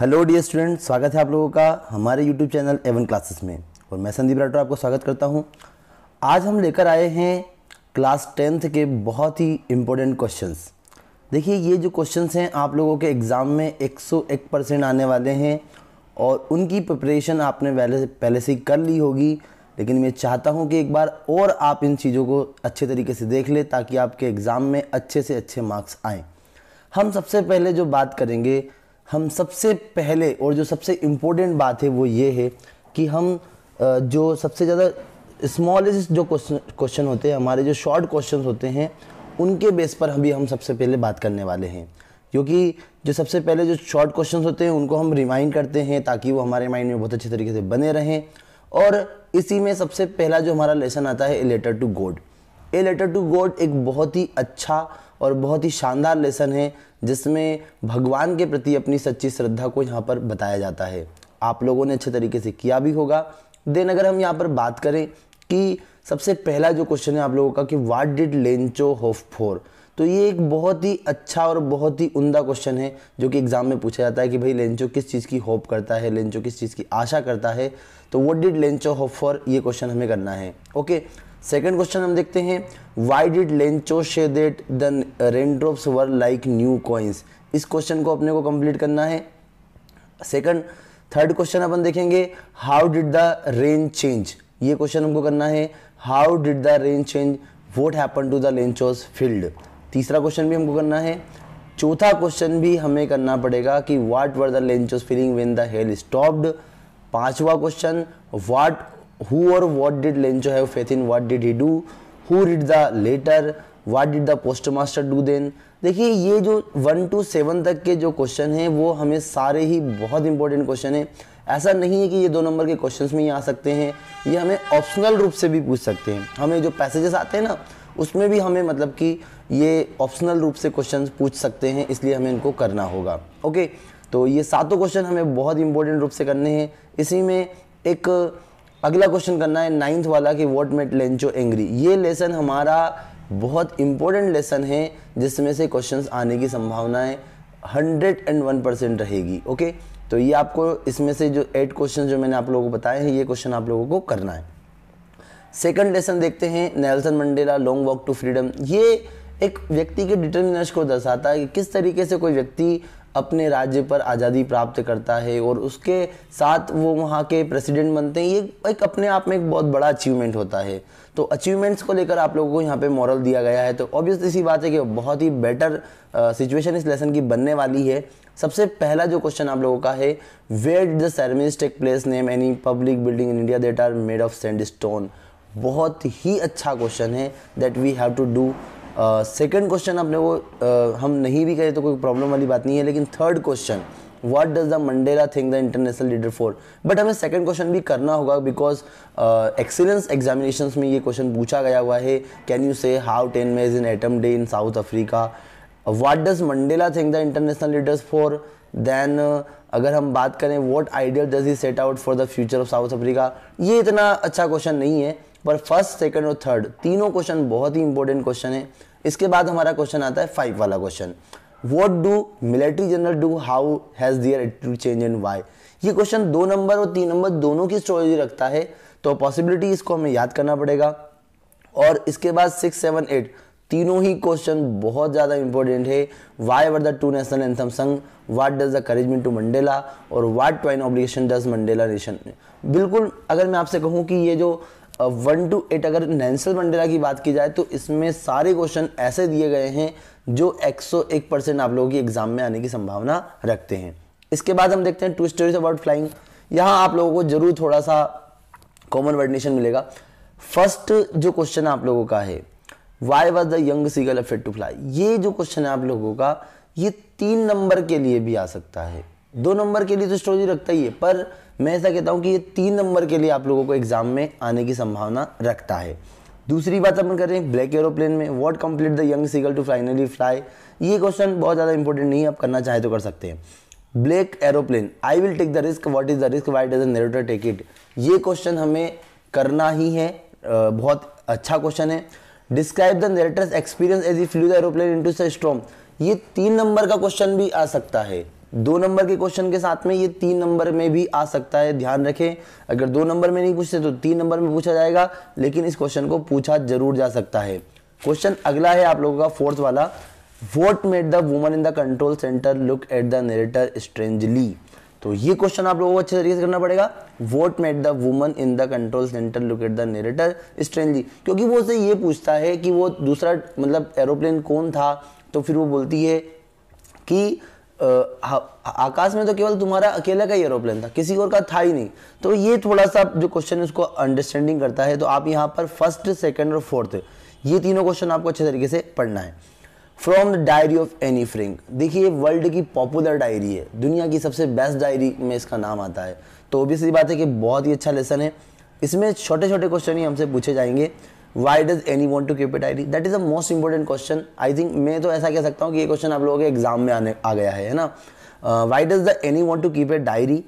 Hello dear student स्वागत है आप लोगों का हमारे यूट्यूब चैनल एवन क्लासेस में और मैं संदीप राठौर आपको स्वागत करता हूं आज हम लेकर आए हैं क्लास टेंथ के बहुत ही इम्पोर्टेंट क्वेश्चंस देखिए ये जो क्वेश्चंस हैं आप लोगों के एग्ज़ाम में 101 परसेंट आने वाले हैं और उनकी प्रिपरेशन आपने पहले पहले से कर ली होगी लेकिन मैं चाहता हूँ कि एक बार और आप इन चीज़ों को अच्छे तरीके से देख लें ताकि आपके एग्ज़ाम में अच्छे से अच्छे मार्क्स आएँ हम सबसे पहले जो बात करेंगे हम सबसे पहले और जो सबसे इम्पोर्टेंट बात है वो ये है कि हम जो सबसे ज़्यादा स्मॉलेस्ट जो क्वेश्चन होते हैं हमारे जो शॉर्ट क्वेश्चन होते हैं उनके बेस पर अभी हम सबसे पहले बात करने वाले हैं क्योंकि जो सबसे पहले जो शॉर्ट क्वेश्चन होते हैं उनको हम रिमाइंड करते हैं ताकि वो हमारे माइंड में बहुत अच्छे तरीके से बने रहें और इसी में सबसे पहला जो हमारा लेसन आता है a letter to God a letter to God एक बहुत ही अच्छा और बहुत ही शानदार लेसन है जिसमें भगवान के प्रति अपनी सच्ची श्रद्धा को यहाँ पर बताया जाता है आप लोगों ने अच्छे तरीके से किया भी होगा देन अगर हम यहाँ पर बात करें कि सबसे पहला जो क्वेश्चन है आप लोगों का कि what did Lencho hope for तो ये एक बहुत ही अच्छा और बहुत ही उमदा क्वेश्चन है जो कि एग्ज़ाम में पूछा जाता है कि भाई लेंचो किस चीज़ की होप करता है लेंचो किस चीज़ की आशा करता है तो what did Lencho hope for ये क्वेश्चन हमें करना है ओके सेकेंड क्वेश्चन हम देखते हैं why did Lencho say that the rain drops were like new coins इस क्वेश्चन को अपने को कंप्लीट करना है सेकेंड थर्ड क्वेश्चन अपन देखेंगे how did the rain change ये क्वेश्चन हमको करना है how did the rain change what happen to the Lencho's field तीसरा क्वेश्चन भी हमको करना है चौथा क्वेश्चन भी हमें करना पड़ेगा कि what were the Lencho's feeling when the hail stopped पांचवा क्वेश्चन वाट और or did did have faith in in? Did he do who read the letter what did the post master do then देखिए ये जो one two seven तक के जो question हैं वो हमें सारे ही बहुत इंपॉर्टेंट क्वेश्चन हैं ऐसा नहीं है कि ये दो नंबर के क्वेश्चंस में ही आ सकते हैं ये हमें ऑप्शनल रूप से भी पूछ सकते हैं हमें जो पैसेजेस आते हैं ना उसमें भी हमें मतलब कि ये ऑप्शनल रूप से क्वेश्चन पूछ सकते हैं इसलिए हमें इनको करना होगा ओके तो ये सातों क्वेश्चन हमें बहुत इंपॉर्टेंट रूप से करने हैं इसी में एक अगला क्वेश्चन करना है नाइन्थ वाला कि वॉट मेट लेंचो एंग्री ये लेसन हमारा बहुत इंपॉर्टेंट लेसन है जिसमें से क्वेश्चन आने की संभावनाएं हंड्रेड एंड वन परसेंट रहेगी ओके तो ये आपको इसमें से जो एट क्वेश्चन जो मैंने आप लोगों को बताए हैं ये क्वेश्चन आप लोगों को करना है सेकंड लेसन देखते हैं Nelson Mandela long walk to freedom ये एक व्यक्ति के डिटर्मिनेशन को दर्शाता है कि किस तरीके से कोई व्यक्ति अपने राज्य पर आज़ादी प्राप्त करता है और उसके साथ वो वहाँ के प्रेसिडेंट बनते हैं ये एक अपने आप में एक बहुत बड़ा अचीवमेंट होता है तो अचीवमेंट्स को लेकर आप लोगों को यहाँ पे मॉरल दिया गया है तो ऑब्वियस इसी बात है कि बहुत ही बेटर सिचुएशन इस लेसन की बनने वाली है सबसे पहला जो क्वेश्चन आप लोगों का है where the ceremonies take place name any public building in India that are made of sandstone बहुत ही अच्छा क्वेश्चन है that we have to do second question आपने वो uh, हम नहीं भी कहे तो कोई प्रॉब्लम वाली बात नहीं है लेकिन third question what does the Mandela think the international leader for but हमें सेकंड क्वेश्चन भी करना होगा बिकॉज एक्सीलेंस एग्जामिनेशन में ये क्वेश्चन पूछा गया हुआ है can you say how ten May is in autumn day in South Africa what does Mandela think the international leaders for then अगर हम बात करें what ideal does he set out for the future of South Africa ये इतना अच्छा question नहीं है पर फर्स्ट सेकंड और थर्ड तीनों क्वेश्चन बहुत ही इंपॉर्टेंट क्वेश्चन है इसके बाद हमारा क्वेश्चन आता है फाइव वाला question what do military general do how has their attitude change and why ये क्वेश्चन दो नंबर और तीन नंबर दोनों की स्ट्रॉजी रखता है तो पॉसिबिलिटी इसको हमें याद करना पड़ेगा और इसके बाद सिक्स सेवन एट तीनों ही क्वेश्चन बहुत ज़्यादा इंपॉर्टेंट है why were the two national anthem sung what does the encouragement to Mandela और what twin obligation does Mandela nation बिल्कुल अगर मैं आपसे कहूँ कि ये जो वन टू एट अगर नैंसल मंडेला की बात की जाए तो इसमें सारे क्वेश्चन ऐसे दिए गए हैं जो एक सौ एक परसेंट आप लोगों की एग्जाम में आने की संभावना रखते हैं इसके बाद हम देखते हैं टू स्टोरीज अबाउट फ्लाइंग यहाँ आप लोगों को जरूर थोड़ा सा कॉमन वर्डिनेशन मिलेगा फर्स्ट जो क्वेश्चन आप लोगों का है why was the young seagull afraid to fly ये जो क्वेश्चन है आप लोगों का ये तीन नंबर के लिए भी आ सकता है दो नंबर के लिए तो स्टोरी रखता ही है पर मैं ऐसा कहता हूँ कि ये तीन नंबर के लिए आप लोगों को एग्ज़ाम में आने की संभावना रखता है दूसरी बात अपन कर रहे हैं ब्लैक एरोप्लेन में what complete the young seagull to finally fly ये क्वेश्चन बहुत ज़्यादा इंपॉर्टेंट नहीं है आप करना चाहे तो कर सकते हैं black aeroplane I will take the risk what is the risk why does narrator take it ये क्वेश्चन हमें करना ही है बहुत अच्छा क्वेश्चन है describe the narrator experience as he flew the aeroplane into storm ये तीन नंबर का क्वेश्चन भी आ सकता है दो नंबर के क्वेश्चन के साथ में ये तीन नंबर में भी आ सकता है ध्यान रखें अगर दो नंबर में नहीं पूछते तो तीन नंबर में पूछा जाएगा लेकिन इस क्वेश्चन को पूछा जरूर जा सकता है क्वेश्चन अगला है आप लोगों का फोर्थ वाला what made the woman in the control centre look at the narrator strangely तो ये क्वेश्चन आप लोगों को अच्छे तरीके से करना पड़ेगा what made the woman in the control centre look at the narrator strangely क्योंकि वो उसे ये पूछता है कि वो दूसरा मतलब एरोप्लेन कौन था तो फिर वो बोलती है कि आकाश में तो केवल तुम्हारा अकेले का ही एरोप्लेन था किसी और का था ही नहीं तो ये थोड़ा सा जो क्वेश्चन है उसको अंडरस्टैंडिंग करता है तो आप यहाँ पर फर्स्ट सेकेंड और फोर्थ ये तीनों क्वेश्चन आपको अच्छे तरीके से पढ़ना है from the diary of Anne Frank देखिए वर्ल्ड की पॉपुलर डायरी है दुनिया की सबसे बेस्ट डायरी में इसका नाम आता है तो ओबियसली बात है कि बहुत ही अच्छा लेसन है इसमें छोटे छोटे क्वेश्चन ही हमसे पूछे जाएंगे why does Anne want to keep it I D that is a most important question I think मैं तो ऐसा कह सकता हूँ कि ये क्वेश्चन आप लोगों के एग्जाम में आने आ गया है ना why does the Anne want to keep a diary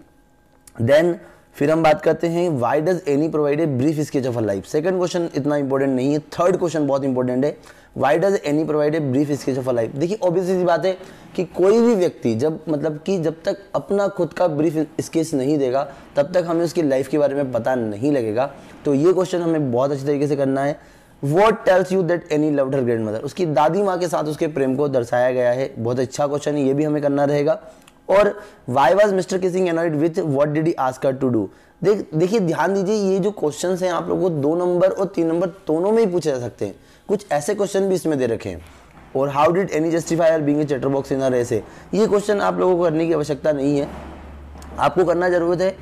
then फिर हम बात करते हैं why does Anne provide a brief sketch of a life second question इतना इंपॉर्टेंट नहीं है थर्ड क्वेश्चन बहुत इंपॉर्टेंट है why does Anne provide a brief sketch of a life देखिए ऑब्वियसली बात है कि कोई भी व्यक्ति जब मतलब कि जब तक अपना खुद का ब्रीफ स्केच नहीं देगा तब तक हमें उसकी लाइफ के बारे में पता नहीं लगेगा तो ये क्वेश्चन हमें बहुत अच्छे तरीके से करना है what tells you that Anne love her grandmother उसकी दादी माँ के साथ उसके प्रेम को दर्शाया गया है बहुत अच्छा क्वेश्चन है ये भी हमें करना रहेगा और why was Mr Keesing annoyed with what did he ask her to do देख देखिए ध्यान दीजिए ये जो क्वेश्चन हैं आप लोगों को दो नंबर और तीन नंबर दोनों में ही पूछे जा सकते हैं कुछ ऐसे क्वेश्चन भी इसमें दे रखे हैं और how did Anne justify her being a chatterbox in her ऐसे ये क्वेश्चन आप लोगों को करने की आवश्यकता नहीं है आपको करना ज़रूरत है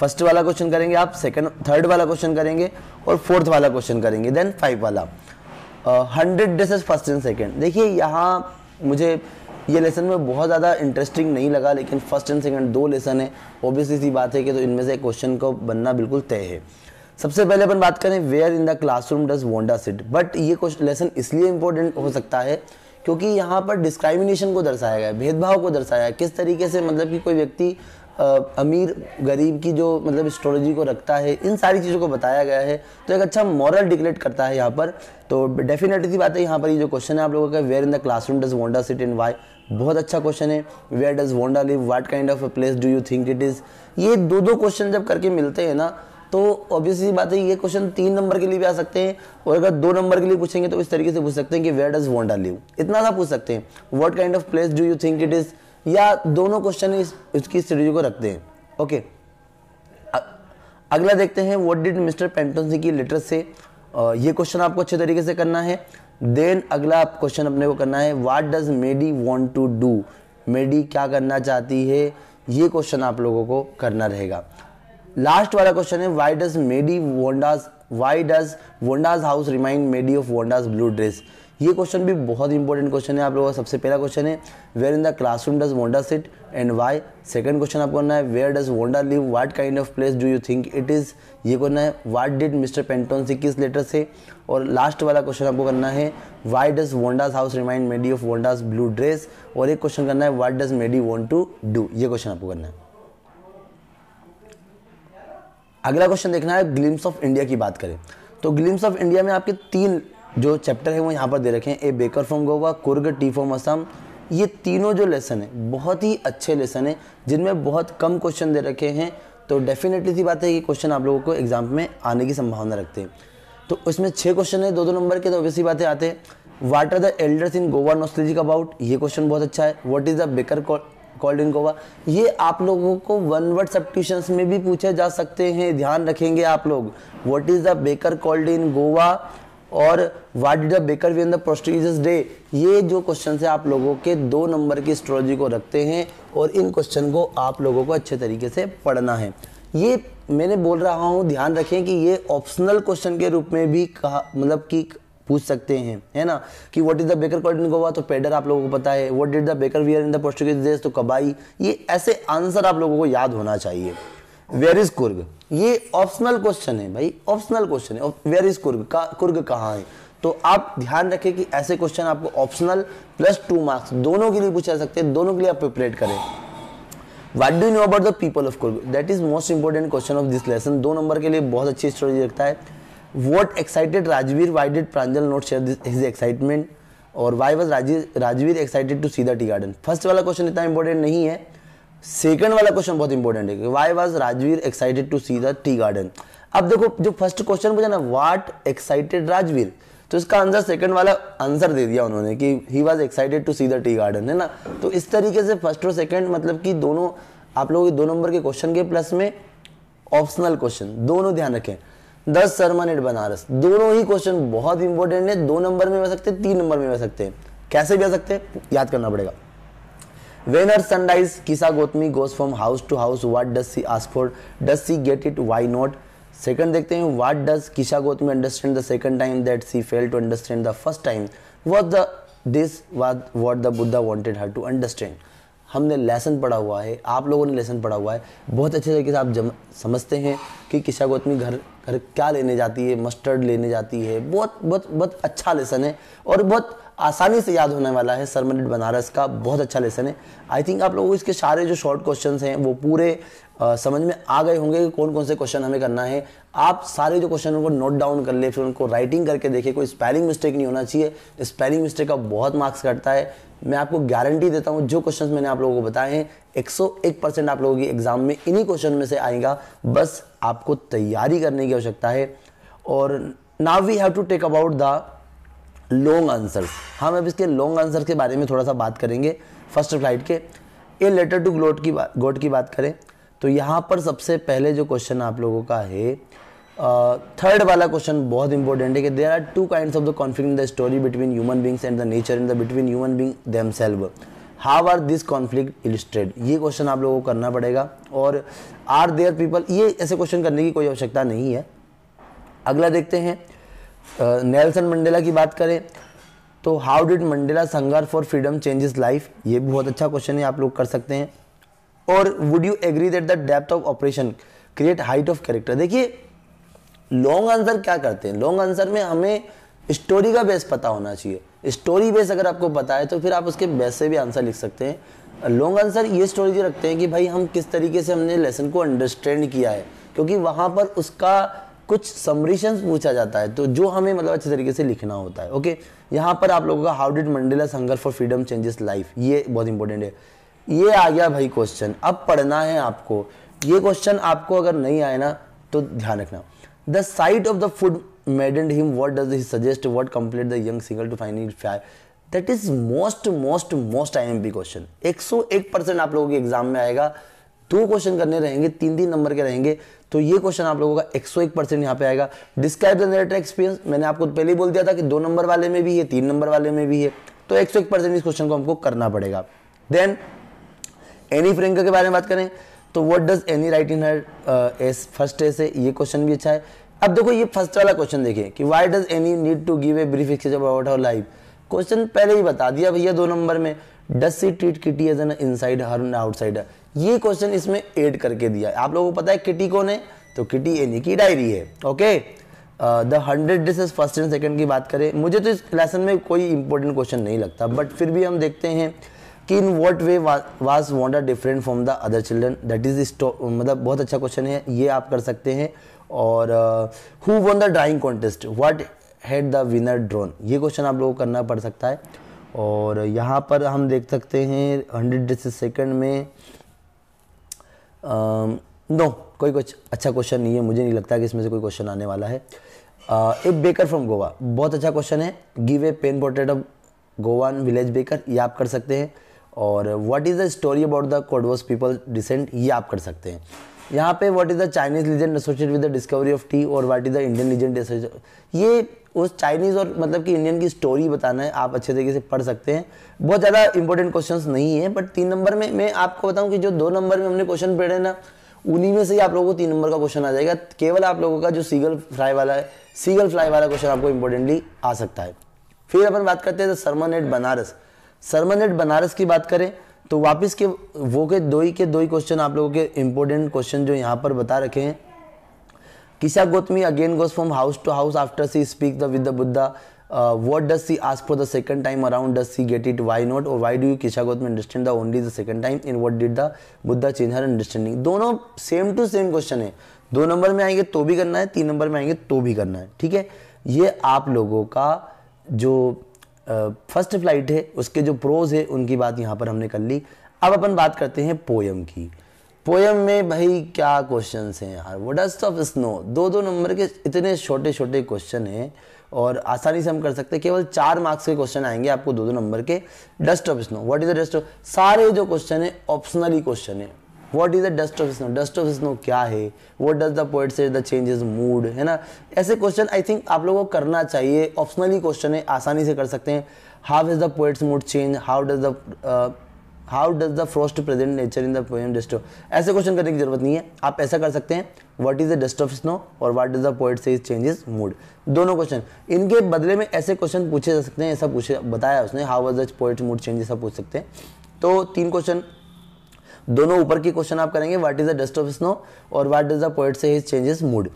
फर्स्ट वाला क्वेश्चन करेंगे आप सेकंड थर्ड वाला क्वेश्चन करेंगे और फोर्थ वाला क्वेश्चन करेंगे देन फाइव वाला hundred dresses first and second देखिए यहाँ मुझे ये लेसन में बहुत ज़्यादा इंटरेस्टिंग नहीं लगा लेकिन फर्स्ट एंड सेकेंड दो लेसन है ओबियसली सी बात है कि तो इनमें से क्वेश्चन को बनना बिल्कुल तय है सबसे पहले अपन बात करें where in the classroom does Wanda sit but ये क्वेश्चन लेसन इसलिए इम्पोर्टेंट हो सकता है क्योंकि यहाँ पर डिस्क्रिमिनेशन को दर्शाया गया है भेदभाव को दर्शाया है किस तरीके से मतलब कि कोई व्यक्ति अमीर गरीब की जो मतलब स्ट्रोलॉजी को रखता है इन सारी चीज़ों को बताया गया है तो एक अच्छा मॉरल डिक्लेट करता है यहाँ पर तो डेफिनेटली बात है यहाँ पर ये जो क्वेश्चन है आप लोगों का where in the classroom does Wanda sit in why बहुत अच्छा क्वेश्चन है where does Wanda live what kind of a place do you think it is ये दो दो क्वेश्चन जब करके मिलते हैं ना तो ऑब्वियसली बात है ये क्वेश्चन तीन नंबर के लिए भी आ सकते हैं और अगर दो नंबर के लिए पूछेंगे तो इस तरीके से पूछ सकते हैं कि वेयर डज वॉन्ट लिव इतना सा पूछ सकते हैं what kind of place do you think it is या दोनों क्वेश्चन इस इसकी स्टडी को रखते हैं ओके अगला देखते हैं वट डिड मिस्टर पेंटन सिंह की लेटर से ये क्वेश्चन आपको अच्छे तरीके से करना है देन अगला आप क्वेश्चन अपने को करना है what does Maddie want to do Maddie क्या करना चाहती है ये क्वेश्चन आप लोगों को करना रहेगा लास्ट वाला क्वेश्चन है why does Maddie Wanda's why does Wanda's house remind Maddie of Wanda's blue dress ये क्वेश्चन भी बहुत इंपॉर्टेंट क्वेश्चन है आप लोगों का सबसे पहला क्वेश्चन है where in the classroom does Wanda sit and why second question आपको करना है where does Wanda live what kind of place do you think it is ये करना है व्हाट डिड मिस्टर पेंटोन से किस लेटर से और लास्ट वाला क्वेश्चन आपको करना है why does Wanda's house remind Maddie of Wanda's blue dress और एक क्वेश्चन करना है what does Maddie want to do ये क्वेश्चन आपको करना है अगला क्वेश्चन देखना है ग्लिम्स ऑफ इंडिया की बात करें तो ग्लिम्स ऑफ इंडिया में आपके तीन जो चैप्टर है वो यहाँ पर दे रखे हैं a baker from Goa Coorg tea from Assam ये तीनों जो लेसन है बहुत ही अच्छे लेसन है जिनमें बहुत कम क्वेश्चन दे रखे हैं तो डेफिनेटली सी बात है कि क्वेश्चन आप लोगों को एग्जाम में आने की संभावना रखते हैं तो उसमें छः क्वेश्चन है दो दो नंबर के तो वैसी बातें आते हैं what are the elders in Goa nostalgic about ये क्वेश्चन बहुत अच्छा है what is the baker golden in Goa ये आप लोगों को वन वर्ड सब्टिशंस में भी पूछे जा सकते हैं ध्यान रखेंगे आप लोग what is the baker called in Goa और what the baker we in the Portuguese day ये जो क्वेश्चन है आप लोगों के दो नंबर की स्ट्रोलॉजी को रखते हैं और इन क्वेश्चन को आप लोगों को अच्छे तरीके से पढ़ना है ये मैंने बोल रहा हूँ ध्यान रखें कि ये ऑप्शनल क्वेश्चन के रूप में भी कहा मतलब कि पूछ सकते हैं है ना कि what is the baker called in Goa तो पेडर आप लोगों को पता है what did the baker wear in the Portuguese days तो कबाई ये ऐसे आंसर आप लोगों को याद होना चाहिए वेयर इज कुर्ग ये ऑप्शनल क्वेश्चन है भाई ऑप्शनल क्वेश्चन है वेयर इज कुर्ग का कुर्ग कहाँ है तो आप ध्यान रखें कि ऐसे क्वेश्चन आपको ऑप्शनल प्लस टू मार्क्स दोनों के लिए पूछा सकते हैं दोनों के लिए आप प्रिपरेट करें what do know about the people of Coorg that is most important question of this lesson दो नंबर के लिए बहुत अच्छी स्टोरी रखता है what excited Rajvir why did Pranjal not share his excitement और why was Rajvir excited to see the tea garden first वाला क्वेश्चन इतना इंपॉर्टेंट नहीं है सेकंड वाला क्वेश्चन बहुत इंपॉर्टेंट है why was Rajvir excited to see the tea garden अब देखो जो फर्स्ट क्वेश्चन पूछा ना वाट एक्साइटेड राजवीर तो इसका आंसर सेकंड वाला आंसर दे दिया उन्होंने कि he was excited to see the tea garden है ना तो इस तरीके से फर्स्ट और सेकंड मतलब कि दोनों आप लोगों के दो नंबर के क्वेश्चन के प्लस में ऑप्शनल क्वेश्चन दोनों ध्यान रखें दस सरमन एट बनारस दोनों ही क्वेश्चन बहुत इंपॉर्टेंट है दो नंबर में बह सकते हैं तीन नंबर में बह सकते हैं कैसे भी आ सकते हैं याद करना पड़ेगा वेनर sunrise, Kisa Gotami goes from house to house what does she ask for? Does she get it? Why second देखते हैं what does Kisa Gotami understand the second time that she fail to understand the first time what the this what the Buddha wanted her to understand हमने lesson पढ़ा हुआ है आप लोगों ने lesson पढ़ा हुआ है बहुत अच्छे तरीके से आप जम समझते हैं कि किशा गौतमी घर घर क्या लेने जाती है मस्टर्ड लेने जाती है बहुत बहुत बहुत अच्छा लेसन है और बहुत आसानी से याद होने वाला है सरमनेट बनारस का बहुत अच्छा लेसन है आई थिंक आप लोगों को इसके सारे जो शॉर्ट क्वेश्चन हैं वो पूरे आ, समझ में आ गए होंगे कि कौन कौन से क्वेश्चन हमें करना है आप सारे जो क्वेश्चन उनको नोट डाउन कर ले फिर उनको राइटिंग करके देखें कोई स्पेलिंग मिस्टेक नहीं होना चाहिए स्पेलिंग मिस्टेक का बहुत मार्क्स कटता है मैं आपको गारंटी देता हूँ जो क्वेश्चन मैंने आप लोगों को बताए हैं 101 परसेंट आप लोगों की एग्जाम में इन्हीं क्वेश्चन में से आएगा बस आपको तैयारी करने की आवश्यकता है और now we have to take about the long answers हम अब इसके लॉन्ग आंसर के बारे में थोड़ा सा बात करेंगे फर्स्ट फ्लाइट के ए लेटर टू ग्लोट की बात गोट की बात करें तो यहाँ पर सबसे पहले जो क्वेश्चन आप लोगों का है थर्ड वाला क्वेश्चन बहुत इंपॉर्टेंट है कि there are two kind of the conflict in the story between human beings and the nature in the between human being themselves how are this conflict illustrate ये question आप लोगों को करना पड़ेगा और आर देयर पीपल ये ऐसे question करने की कोई आवश्यकता नहीं है अगला देखते हैं नेल्सन मंडेला की बात करें तो हाउ डिड मंडेला संघर्ष फॉर फ्रीडम चेंजेस लाइफ ये भी बहुत अच्छा क्वेश्चन है आप लोग कर सकते हैं और would you agree that the depth of oppression create height of character देखिए लॉन्ग आंसर क्या करते हैं लॉन्ग आंसर में हमें स्टोरी का बेस पता होना चाहिए स्टोरी बेस अगर आपको पता है तो फिर आप उसके बेस से भी आंसर लिख सकते हैं लॉन्ग आंसर ये स्टोरी रखते हैं कि भाई हम किस तरीके से हमने लेसन को अंडरस्टैंड किया है क्योंकि वहाँ पर उसका कुछ समरीशन पूछा जाता है तो जो हमें मतलब अच्छे तरीके से लिखना होता है ओके यहाँ पर आप लोगों का हाउ डिड मंडेला संघर्ष फॉर फ्रीडम चेंजेस लाइफ ये बहुत इंपॉर्टेंट है ये आ गया भाई क्वेश्चन अब पढ़ना है आपको ये क्वेश्चन आपको अगर नहीं आए ना तो ध्यान रखना the sight of the food maddened him what does he suggest what complete the young seagull to final five that is most most most I M P question एक सौ एक परसेंट आप लोगों के एग्जाम में आएगा दो क्वेश्चन करने रहेंगे तीन तीन नंबर के रहेंगे तो ये क्वेश्चन आप लोगों का 101 परसेंट यहाँ पे आएगा डिस्क्राइब द नेरेटर एक्सपीरियंस मैंने आपको तो पहले ही बोल दिया था कि दो नंबर वाले में भी है तीन नंबर वाले में भी है तो एक सौ एक परसेंट इस क्वेश्चन को हमको करना पड़ेगा देन एनी फ्रेंका के बारे में बात करें तो what does Anne write in her S first S है ये क्वेश्चन भी अच्छा है अब देखो ये फर्स्ट वाला क्वेश्चन देखिए कि why does any need to give a brief exchange about her life question पहले ही बता दिया भैया दो नंबर में does she treat Kitty as an inside her and outsider ये क्वेश्चन इसमें ऐड करके दिया है आप लोगों को पता है किटी कौन है तो किटी एनी की डायरी है okay the hundred dresses first and second की बात करें मुझे तो इस लेसन में कोई इंपॉर्टेंट क्वेश्चन नहीं लगता बट फिर भी हम देखते हैं कि in what way was Wanda different from the other children that is मतलब बहुत अच्छा क्वेश्चन है ये आप कर सकते हैं और who won the drawing contest what had the winner drawn ये क्वेश्चन आप लोगों को करना पड़ सकता है और यहाँ पर हम देख सकते हैं हंड्रेड डिस सेकेंड में नो um, कोई कुछ अच्छा क्वेश्चन नहीं है मुझे नहीं लगता कि इसमें से कोई क्वेश्चन आने वाला है ए बेकर फ्रॉम गोवा बहुत अच्छा क्वेश्चन है give a pen portrait of Goan village baker ये आप कर सकते हैं और what is the story about the Kodavus people descent ये आप कर सकते हैं यहाँ पे what is the Chinese legend associate with the discovery of tea और what is the Indian legend ये उस चाइनीज़ और मतलब कि इंडियन की स्टोरी बताना है आप अच्छे तरीके से पढ़ सकते हैं बहुत ज़्यादा इंपॉर्टेंट क्वेश्चंस नहीं है बट तीन नंबर में मैं आपको बताऊं कि जो दो नंबर में हमने क्वेश्चन पढ़े ना उन्हीं में से ही आप लोगों को तीन नंबर का क्वेश्चन आ जाएगा केवल आप लोगों का जो सीगल फ्लाई वाला है सीगल फ्लाई वाला क्वेश्चन आपको इंपॉर्टेंटली आ सकता है फिर अपन बात करते हैं तो sermon at Benares sermon at Benares की बात करें तो वापस के वो के दो ही के दो ही क्वेश्चन आप लोगों के इंपॉर्टेंट क्वेश्चन जो यहाँ पर बता रखे हैं Kisa Gotami again goes from house to house after she speak the with the Buddha what does she ask for the second time around does she get it why not और why do you Kisa Gautam understand the only the second time in what did the Buddha change her understanding दोनों same to same question है दो number में आएंगे तो भी करना है तीन नंबर में आएंगे तो भी करना है ठीक है ये आप लोगों का जो फर्स्ट फ्लाइट है उसके जो प्रोज है उनकी बात यहाँ पर हमने कर ली अब अपन बात करते हैं पोयम की पोयम में भाई क्या क्वेश्चन हैं यार वो डस्ट ऑफ स्नो दो दो नंबर के इतने छोटे छोटे क्वेश्चन हैं और आसानी से हम कर सकते हैं केवल चार मार्क्स के क्वेश्चन आएंगे आपको दो दो नंबर के dust of snow what is the dust of सारे जो क्वेश्चन है ऑप्शनली क्वेश्चन है what is the dust of snow dust of snow क्या है what does the poet say the change is mood है ना ऐसे क्वेश्चन आई थिंक आप लोगों को करना चाहिए ऑप्शनली क्वेश्चन है आसानी से कर सकते हैं how is the poet's mood change how does the how does the Frost present nature in the poem डिस्टो ऐसे क्वेश्चन करने की जरूरत नहीं है आप ऐसा कर सकते हैं what is the dust of snow और what does the poet say is mood दोनों क्वेश्चन इनके बदले में ऐसे क्वेश्चन पूछे जा सकते हैं ऐसा पूछे बताया उसने हाउ वज द पोइट मूड चेंज ऐसा पूछ सकते हैं तो तीन क्वेश्चन दोनों ऊपर की क्वेश्चन आप करेंगे what is the dust of snow और what does the poet say his changes mood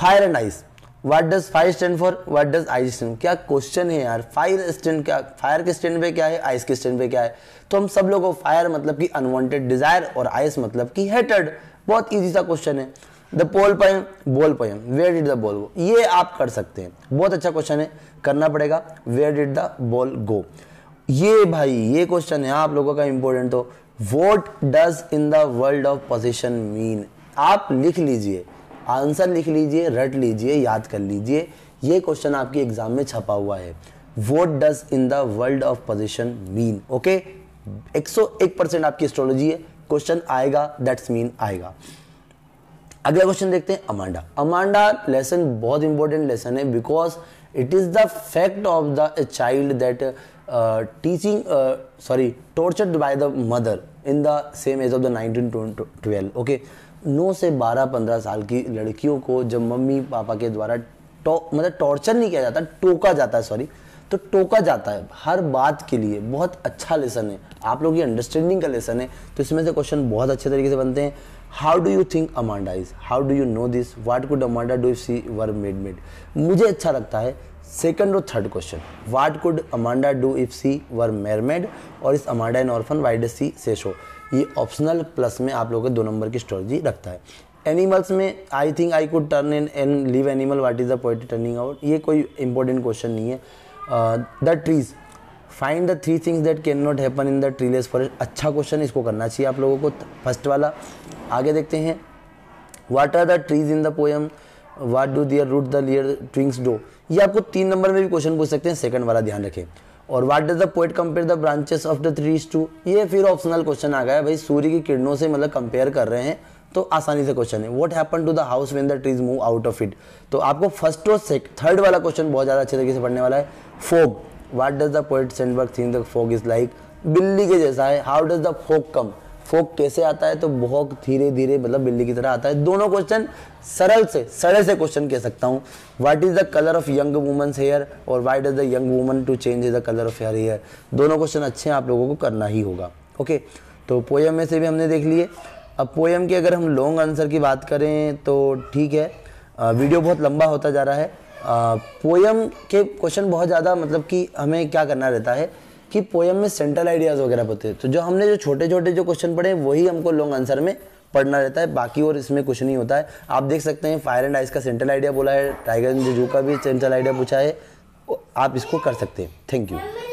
fire and ice what does fire stand for what does ice stand क्या क्वेश्चन है यार फायर स्टैंड क्या फायर के stand पे क्या है ice के स्टैंड पे क्या है तो हम सब लोगों को फायर मतलब की अनवांटेड डिजायर और आइस मतलब की हेटेड बहुत ईजी सा क्वेश्चन है the ball poem ball poem where did the ball go ये आप कर सकते हैं बहुत अच्छा क्वेश्चन है करना पड़ेगा where did the ball go ये भाई ये क्वेश्चन है आप लोगों का इंपॉर्टेंट तो what does in the world of possession mean आप लिख लीजिए आंसर लिख लीजिए रट लीजिए याद कर लीजिए ये क्वेश्चन आपके एग्जाम में छपा हुआ है what does in the world of possession mean okay 101 percent आपकी एस्ट्रोलॉजी है क्वेश्चन आएगा दैट्स मीन आएगा अगला क्वेश्चन देखते हैं अमांडा अमांडा लेसन बहुत इंपॉर्टेंट लेसन है because it is the fact of the child that teaching sorry tortured by the mother in the same age of the nineteen twelve okay नौ से बारह पंद्रह साल की लड़कियों को जब मम्मी पापा के द्वारा मतलब टॉर्चर नहीं किया जाता टोका जाता है सॉरी तो टोका जाता है हर बात के लिए बहुत अच्छा लेसन है आप लोग ये अंडरस्टैंडिंग का लेसन है तो इसमें से क्वेश्चन बहुत अच्छे तरीके से बनते हैं how do you think Amanda is how do you know this what could Amanda do she were mermaid मुझे अच्छा लगता है सेकंड और third question what could Amanda do if she were mermaid और is Amanda an orphan why she say so ये optional plus में आप लोगों के दो नंबर की स्ट्रॉजी रखता है एनिमल्स में I think I could turn in and live animal what is the point turning out ये कोई इंपॉर्टेंट क्वेश्चन नहीं है the trees find the three things that can not happen in the treeless forest अच्छा question इसको करना चाहिए आप लोगों को फर्स्ट वाला आगे देखते हैं what are the trees in the poem what do their root the leaves twigs do ये आपको तीन नंबर में भी क्वेश्चन पूछ सकते हैं सेकंड वाला ध्यान रखें और what does the poet compare the branches of the trees to ये फिर ऑप्शनल क्वेश्चन आ गया है भाई सूर्य की किरणों से मतलब कंपेयर कर रहे हैं तो आसानी से क्वेश्चन है what happen to the house when the trees move out of it तो आपको फर्स्ट और सेकंड थर्ड वाला क्वेश्चन बहुत ज़्यादा अच्छे तरीके से पढ़ने वाला है fog what does the poet Sandburg think the fog is like बिल्ली के जैसा है how does the fog come fog कैसे आता है तो बहुत धीरे धीरे मतलब बिल्ली की तरह आता है दोनों क्वेश्चन सरल से सड़े से क्वेश्चन कह सकता हूँ what is the colour of young women's hair और why does the young woman to change the colour of hair hair दोनों क्वेश्चन अच्छे हैं आप लोगों को करना ही होगा ओके तो पोएम में से भी हमने देख लिए अब पोएम की अगर हम लॉन्ग आंसर की बात करें तो ठीक है आ, वीडियो बहुत लंबा होता जा रहा है पोयम पोएम के क्वेश्चन बहुत ज़्यादा मतलब कि हमें क्या करना रहता है कि पोएम में सेंट्रल आइडियाज़ वगैरह होते हैं तो जो हमने जो छोटे छोटे जो क्वेश्चन पढ़े वही हमको लॉन्ग आंसर में पढ़ना रहता है बाकी और इसमें कुछ नहीं होता है आप देख सकते हैं फायर एंड आइस का सेंट्रल आइडिया बोला है टाइगर जू का भी सेंट्रल आइडिया पूछा है आप इसको कर सकते हैं थैंक यू